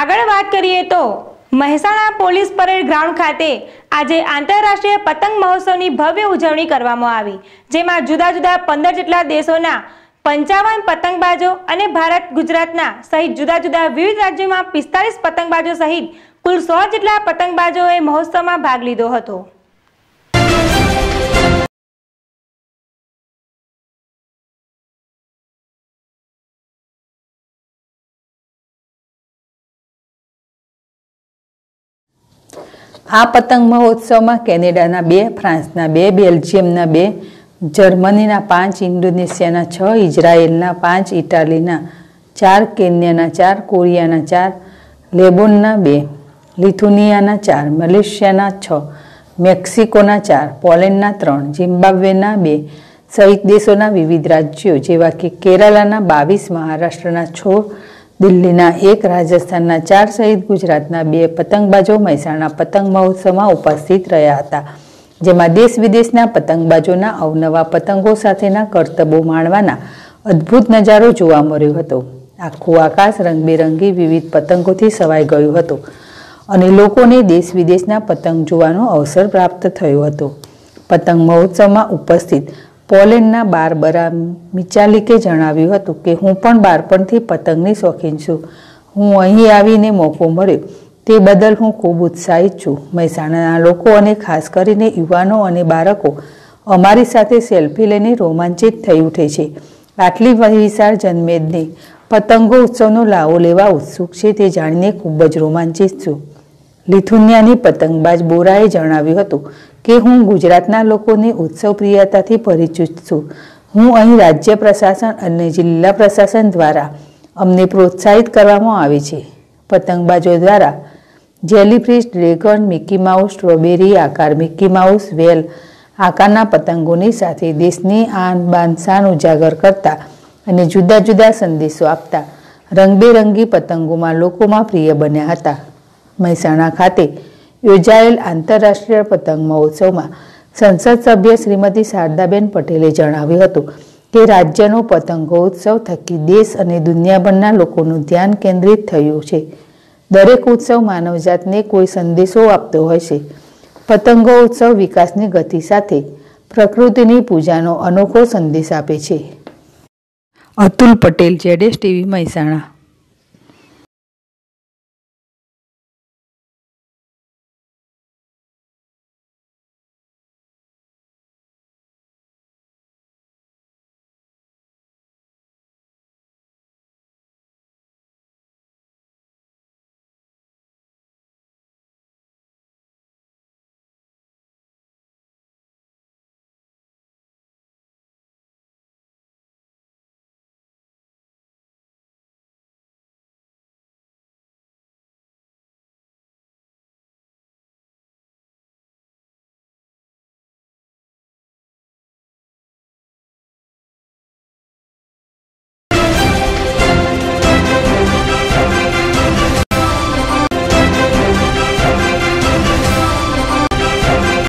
આગળ વાત કરીએ તો મહેસાણા પોલીસ પરેડ ગ્રાઉન્ડ ખાતે આજે આંતરરાષ્ટ્રીય પતંગ મહોત્સવની ભવ્ય ઉજવણી કરવામાં આવી જેમાં જુદા જુદા પંદર જેટલા દેશોના પંચાવન પતંગબાજો અને ભારત ગુજરાતના સહિત જુદા જુદા વિવિધ રાજ્યોમાં પિસ્તાલીસ પતંગબાજો સહિત કુલ સો જેટલા પતંગબાજોએ મહોત્સવમાં ભાગ લીધો હતો આ પતંગ મહોત્સવમાં કેનેડાના બે ફ્રાન્સના બે બેલ્જિયમના બે જર્મનીના પાંચ ઇન્ડોનેશિયાના છ ઇઝરાયેલના પાંચ ઇટાલીના ચાર કેન્યાના ચાર કોરિયાના ચાર લેબોનના બે લિથુનિયાના ચાર મલેશિયાના છ મેક્સિકોના ચાર પોલેન્ડના ત્રણ ઝિમ્બાબ્વેના બે સહિત દેશોના વિવિધ રાજ્યો જેવા કે કેરાલાના બાવીસ મહારાષ્ટ્રના છોડ દિલ્હીના એક રાજસ્થાનના ચાર સહિત ગુજરાતના બે પતંગબાજો મહેસાણા પતંગ મહોત્સવમાં ઉપસ્થિત રહ્યા હતા જેમાં દેશ વિદેશના પતંગબાજોના અવનવા પતંગો સાથેના કરતબો માણવાના અદ્ભુત નજારો જોવા મળ્યો હતો આખું આકાશ રંગબેરંગી વિવિધ પતંગોથી સવાઈ ગયું હતું અને લોકોને દેશ વિદેશના પતંગ જોવાનો અવસર પ્રાપ્ત થયો હતો પતંગ મહોત્સવમાં ઉપસ્થિત પોલેન્ડના બારબરા મિચાલિકે જણાવ્યું હતું કે હું પણ બાળપણથી પતંગની શોખીન છું હું અહીં આવીને મોકો મળ્યો તે બદલ હું ખૂબ ઉત્સાહિત છું મહેસાણાના લોકો અને ખાસ કરીને યુવાનો અને બાળકો અમારી સાથે સેલ્ફી લઈને રોમાંચિત થઈ ઉઠે છે આટલી વિશાળ જન્મેદને પતંગો ઉત્સવનો લાવો લેવા ઉત્સુક છે તે જાણીને ખૂબ જ રોમાંચિત છું લિથુનિયાની પતંગબાજ બોરાએ જણાવ્યું હતું કે હું ગુજરાતના લોકોની ઉત્સવ પ્રિયતાથી પરિચિત છું હું અહીં રાજ્ય પ્રશાસન અને જિલ્લા પ્રશાસન દ્વારા અમને પ્રોત્સાહિત કરવામાં આવે છે પતંગબાજો દ્વારા jellyfish dragon Mickey Mouse strawberry આકાર મિકી માઉસ વેલ આકારના પતંગોની સાથે દેશની આન બાનસાન ઉજાગર કરતા અને જુદા જુદા સંદેશો આપતા રંગબેરંગી પતંગોમાં લોકોમાં પ્રિય બન્યા હતા મહેસાણા ખાતે યોજાયેલ આંતરરાષ્ટ્રીય પતંગ મહોત્સવમાં સંસદ સભ્ય શ્રીમતી શારદાબેન પટેલે જણાવ્યું હતું કે રાજ્યનો પતંગોત્સવ થકી દેશ અને દુનિયાભરના લોકોનું ધ્યાન કેન્દ્રિત થયું છે દરેક ઉત્સવ માનવજાતને કોઈ સંદેશો આપતો હોય છે પતંગો ઉત્સવ વિકાસની ગતિ સાથે પ્રકૃતિની પૂજાનો અનોખો સંદેશ આપે છે અતુલ પટેલ જેડેશ ટીવી મહેસાણા